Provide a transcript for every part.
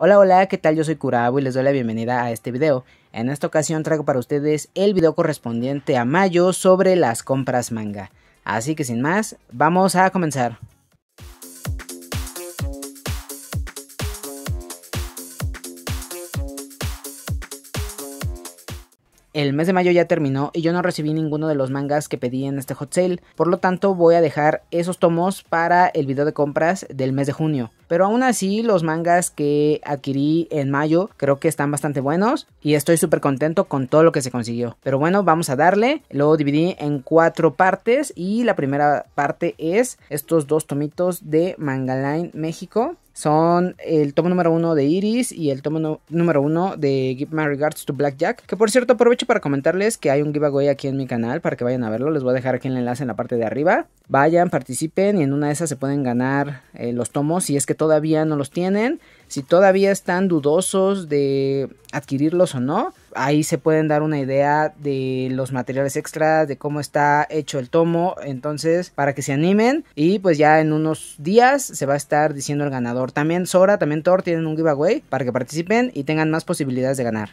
Hola hola, ¿qué tal? Yo soy Kurabo y les doy la bienvenida a este video. En esta ocasión traigo para ustedes el video correspondiente a mayo sobre las compras manga. Así que sin más, vamos a comenzar. El mes de mayo ya terminó y yo no recibí ninguno de los mangas que pedí en este hot sale, por lo tanto voy a dejar esos tomos para el video de compras del mes de junio. Pero aún así, los mangas que adquirí en mayo creo que están bastante buenos y estoy súper contento con todo lo que se consiguió. Pero bueno, vamos a darle. Lo dividí en cuatro partes y la primera parte es estos dos tomitos de Mangaline México son el tomo número uno de Iris y el tomo número uno de Give My Regards to Blackjack. Que por cierto, aprovecho para comentarles que hay un giveaway aquí en mi canal para que vayan a verlo. Les voy a dejar aquí el enlace en la parte de arriba. Vayan, participen y en una de esas se pueden ganar eh, los tomos si es que todavía no los tienen. Si todavía están dudosos de adquirirlos o no, ahí se pueden dar una idea de los materiales extras, de cómo está hecho el tomo. Entonces, para que se animen y pues ya en unos días se va a estar diciendo el ganador. También Sora, también Thor tienen un giveaway para que participen y tengan más posibilidades de ganar.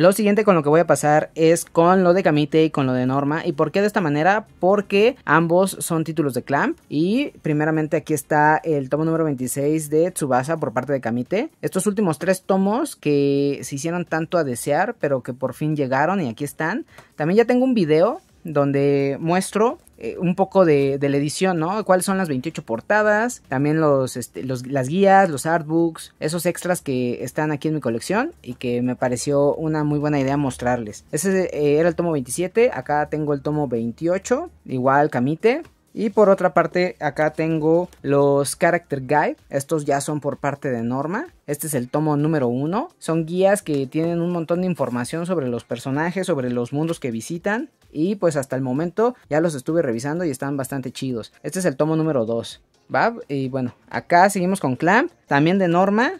Lo siguiente con lo que voy a pasar es con lo de Kamite y con lo de Norma. ¿Y por qué de esta manera? Porque ambos son títulos de Clamp. Y primeramente aquí está el tomo número 26 de Tsubasa por parte de Kamite. Estos últimos tres tomos que se hicieron tanto a desear, pero que por fin llegaron y aquí están. También ya tengo un video donde muestro eh, un poco de, la edición, ¿no? ¿Cuáles son las 28 portadas? También los, este, los, las guías, los artbooks, esos extras que están aquí en mi colección y que me pareció una muy buena idea mostrarles. Ese eh, era el tomo 27, acá tengo el tomo 28, igual Camite. Y por otra parte, acá tengo los Character Guide. Estos ya son por parte de Norma. Este es el tomo número uno. Son guías que tienen un montón de información sobre los personajes, sobre los mundos que visitan. Y pues hasta el momento ya los estuve revisando y están bastante chidos. Este es el tomo número 2. Y bueno, acá seguimos con Clamp. También de Norma.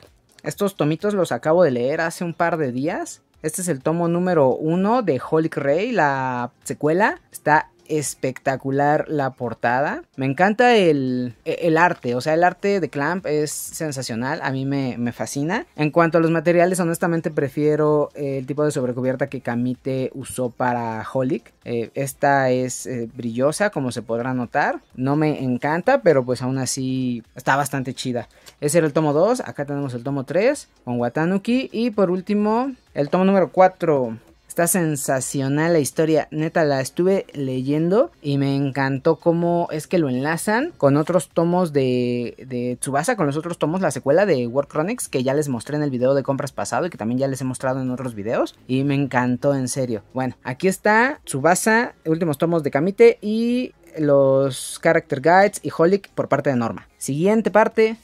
Estos tomitos los acabo de leer hace un par de días. Este es el tomo número 1 de Holy Ray, la secuela. Está espectacular la portada. Me encanta el, e, el arte, o sea, el arte de Clamp es sensacional, a mí me, me fascina. En cuanto a los materiales, honestamente prefiero el tipo de sobrecubierta que Kamite usó para Holic. Eh, esta es eh, brillosa, como se podrá notar. No me encanta, pero pues aún así está bastante chida. Ese era el tomo 2, acá tenemos el tomo 3 con Watanuki y por último el tomo número 4 Está sensacional la historia, neta la estuve leyendo y me encantó cómo es que lo enlazan con otros tomos de, Tsubasa, con los otros tomos, la secuela de War Chronics que ya les mostré en el video de compras pasado y que también ya les he mostrado en otros videos y me encantó en serio. Bueno, aquí está Tsubasa, últimos tomos de Kamite y los Character Guides y Holic por parte de Norma. Siguiente parte,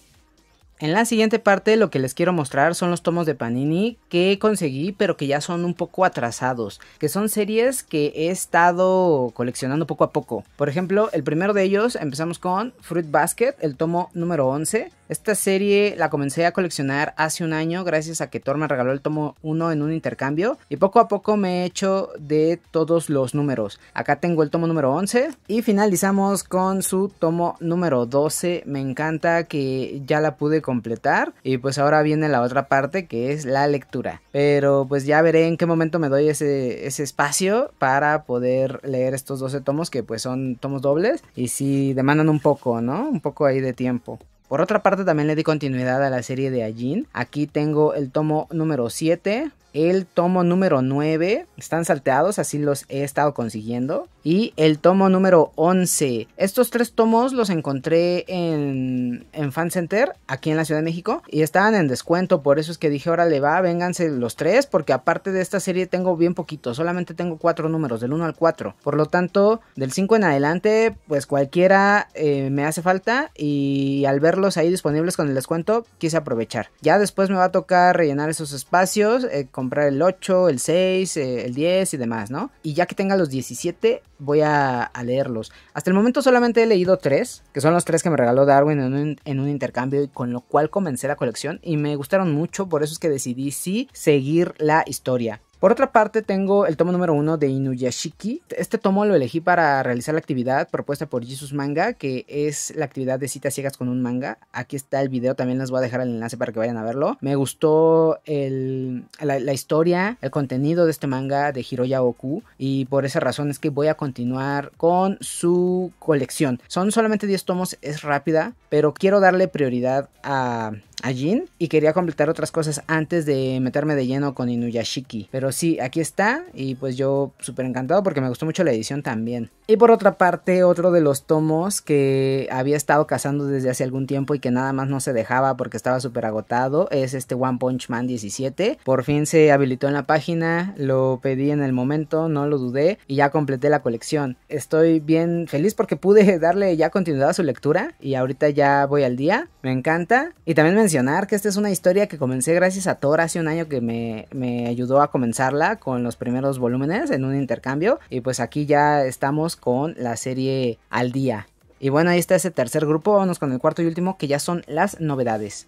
en la siguiente parte lo que les quiero mostrar son los tomos de Panini que conseguí pero que ya son un poco atrasados, que son series que he estado coleccionando poco a poco. Por ejemplo, el primero de ellos empezamos con Fruit Basket, el tomo número 11. Esta serie la comencé a coleccionar hace un año gracias a que Thor me regaló el tomo 1 en un intercambio y poco a poco me he hecho de todos los números. Acá tengo el tomo número 11 y finalizamos con su tomo número 12. Me encanta que ya la pude completar. Y pues ahora viene la otra parte que es la lectura. Pero pues ya veré en qué momento me doy ese, espacio para poder leer estos 12 tomos que pues son tomos dobles y si demandan un poco, ¿no? Un poco ahí de tiempo. Por otra parte también le di continuidad a la serie de Ajin. Aquí tengo el tomo número 7, el tomo número 9. Están salteados, así los he estado consiguiendo y el tomo número 11. Estos tres tomos los encontré en, en Fan Center, aquí en la Ciudad de México, y estaban en descuento, por eso es que dije, órale va, vénganse los tres, porque aparte de esta serie tengo bien poquito, solamente tengo cuatro números, del 1 al 4. Por lo tanto, del 5 en adelante, pues cualquiera eh, me hace falta y al verlos ahí disponibles con el descuento, quise aprovechar. Ya después me va a tocar rellenar esos espacios, eh, comprar el 8, el 6, eh, el 10 y demás, ¿no? Y ya que tenga los 17, voy a, leerlos. Hasta el momento solamente he leído tres, que son los tres que me regaló Darwin en un, en un intercambio y con lo cual comencé la colección y me gustaron mucho, por eso es que decidí sí seguir la historia. Por otra parte, tengo el tomo número uno de Inuyashiki. Este tomo lo elegí para realizar la actividad propuesta por Jesus Manga, que es la actividad de citas ciegas con un manga. Aquí está el video, también les voy a dejar el enlace para que vayan a verlo. Me gustó la, la, historia, el contenido de este manga de Hiroya Oku, y por esa razón es que voy a continuar con su colección. Son solamente 10 tomos, es rápida, pero quiero darle prioridad a a Jin y quería completar otras cosas antes de meterme de lleno con Inuyashiki. Pero sí, aquí está y pues yo súper encantado porque me gustó mucho la edición también. Y por otra parte, otro de los tomos que había estado cazando desde hace algún tiempo y que nada más no se dejaba porque estaba súper agotado es este One Punch Man 17. Por fin se habilitó en la página, lo pedí en el momento, no lo dudé y ya completé la colección. Estoy bien feliz porque pude darle ya continuidad a su lectura y ahorita ya voy al día. Me encanta. Y también me mencionar que esta es una historia que comencé gracias a Thor hace un año que me, me ayudó a comenzarla con los primeros volúmenes en un intercambio. Y pues aquí ya estamos con la serie al día. Y bueno, ahí está ese tercer grupo, vamos con el cuarto y último, que ya son las novedades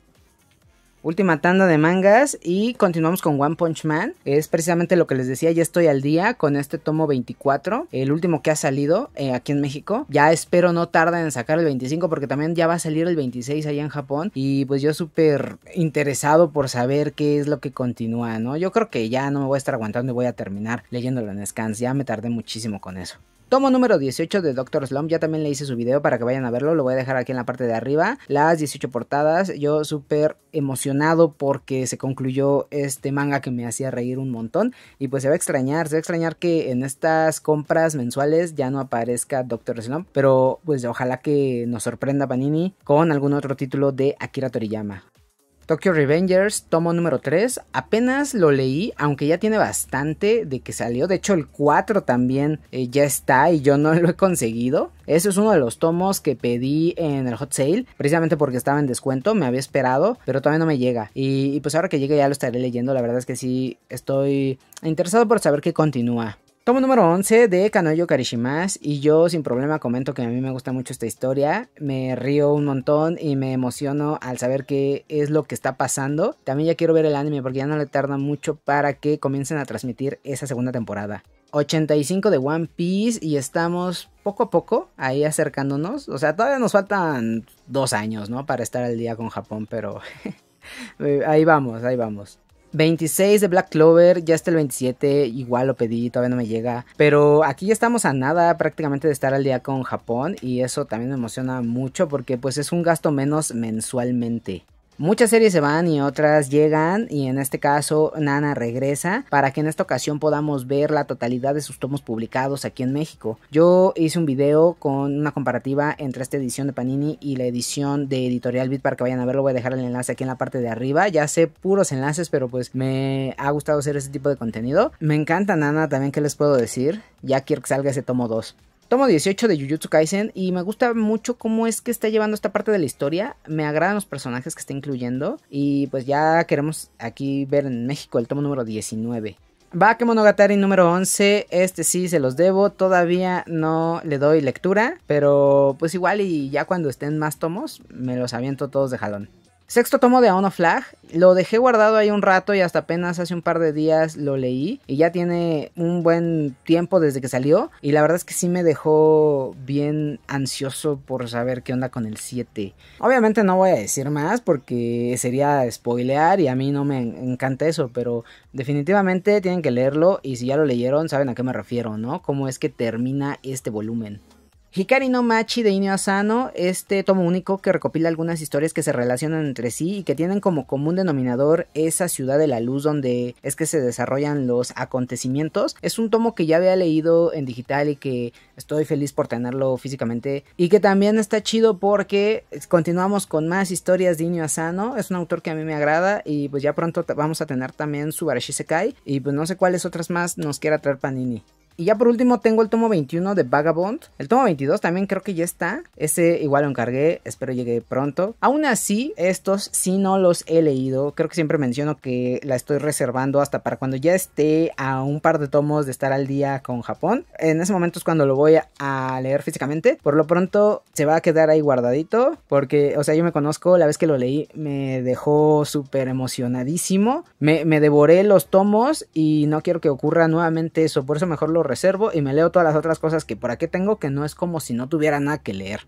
última tanda de mangas y continuamos con One Punch Man. Es precisamente lo que les decía, ya estoy al día con este tomo 24, el último que ha salido eh, aquí en México. Ya espero no tarden en sacar el 25 porque también ya va a salir el 26 allá en Japón y pues yo súper interesado por saber qué es lo que continúa, ¿no? Yo creo que ya no me voy a estar aguantando y voy a terminar leyéndolo en scans, ya me tardé muchísimo con eso. Tomo número 18 de Doctor Slump, ya también le hice su video para que vayan a verlo, lo voy a dejar aquí en la parte de arriba, las 18 portadas, yo súper emocionado porque se concluyó este manga que me hacía reír un montón y pues se va a extrañar, se va a extrañar que en estas compras mensuales ya no aparezca Doctor Slump, pero pues ojalá que nos sorprenda Panini con algún otro título de Akira Toriyama. Tokyo Revengers, tomo número 3. Apenas lo leí, aunque ya tiene bastante de que salió. De hecho, el 4 también eh, ya está y yo no lo he conseguido. Ese es uno de los tomos que pedí en el hot sale, precisamente porque estaba en descuento, me había esperado, pero todavía no me llega. Y, y pues ahora que llegue ya lo estaré leyendo. La verdad es que sí, estoy interesado por saber qué continúa. Tomo número 11 de Kanoyo Karishimas y yo sin problema comento que a mí me gusta mucho esta historia, me río un montón y me emociono al saber qué es lo que está pasando. También ya quiero ver el anime porque ya no le tarda mucho para que comiencen a transmitir esa segunda temporada. 85 de One Piece y estamos poco a poco ahí acercándonos. O sea, todavía nos faltan dos años, ¿no? Para estar al día con Japón, pero ahí vamos, ahí vamos. 26 de Black Clover, ya está el 27, igual lo pedí, todavía no me llega. Pero aquí ya estamos a nada prácticamente de estar al día con Japón y eso también me emociona mucho porque pues es un gasto menos mensualmente. Muchas series se van y otras llegan y en este caso Nana regresa para que en esta ocasión podamos ver la totalidad de sus tomos publicados aquí en México. Yo hice un video con una comparativa entre esta edición de Panini y la edición de Editorial Bit para que vayan a verlo. Voy a dejar el enlace aquí en la parte de arriba. Ya sé puros enlaces, pero pues me ha gustado hacer este tipo de contenido. Me encanta Nana también, ¿qué les puedo decir? Ya quiero que salga ese tomo 2. Tomo 18 de Jujutsu Kaisen y me gusta mucho cómo es que está llevando esta parte de la historia. Me agradan los personajes que está incluyendo y pues ya queremos aquí ver en México el tomo número 19. Bakemonogatari número 11, este sí se los debo, todavía no le doy lectura, pero pues igual y ya cuando estén más tomos me los aviento todos de jalón. Sexto tomo de on Flag. Lo dejé guardado ahí un rato y hasta apenas hace un par de días lo leí. Y ya tiene un buen tiempo desde que salió. Y la verdad es que sí me dejó bien ansioso por saber qué onda con el 7. Obviamente no voy a decir más porque sería spoilear y a mí no me encanta eso. Pero definitivamente tienen que leerlo. Y si ya lo leyeron, saben a qué me refiero, ¿no? Cómo es que termina este volumen. Hikari no Machi de Inio Asano, este tomo único que recopila algunas historias que se relacionan entre sí y que tienen como común denominador esa ciudad de la luz donde es que se desarrollan los acontecimientos. Es un tomo que ya había leído en digital y que estoy feliz por tenerlo físicamente y que también está chido porque continuamos con más historias de Inio Asano. Es un autor que a mí me agrada y pues ya pronto vamos a tener también su Sekai y pues no sé cuáles otras más nos quiera traer Panini. Y ya por último tengo el tomo 21 de Vagabond. El tomo 22 también creo que ya está. Ese igual lo encargué, espero llegue pronto. Aún así, estos sí no los he leído. Creo que siempre menciono que la estoy reservando hasta para cuando ya esté a un par de tomos de estar al día con Japón. En ese momento es cuando lo voy a leer físicamente. Por lo pronto se va a quedar ahí guardadito porque, o sea, yo me conozco, la vez que lo leí me dejó súper emocionadísimo. Me, me devoré los tomos y no quiero que ocurra nuevamente eso. Por eso mejor lo reservo y me leo todas las otras cosas que por aquí tengo que no es como si no tuviera nada que leer.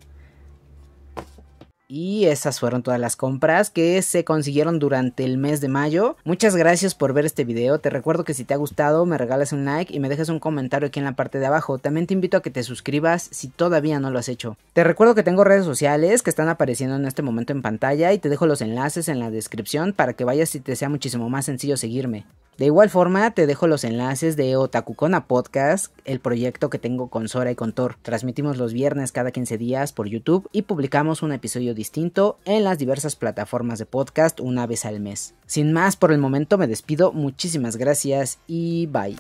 Y esas fueron todas las compras que se consiguieron durante el mes de mayo. Muchas gracias por ver este video. Te recuerdo que si te ha gustado me regalas un like y me dejas un comentario aquí en la parte de abajo. También te invito a que te suscribas si todavía no lo has hecho. Te recuerdo que tengo redes sociales que están apareciendo en este momento en pantalla y te dejo los enlaces en la descripción para que vayas y te sea muchísimo más sencillo seguirme. De igual forma, te dejo los enlaces de Otakucona Podcast, el proyecto que tengo con Sora y con Thor. Transmitimos los viernes cada 15 días por YouTube y publicamos un episodio distinto en las diversas plataformas de podcast una vez al mes. Sin más, por el momento me despido, muchísimas gracias y bye.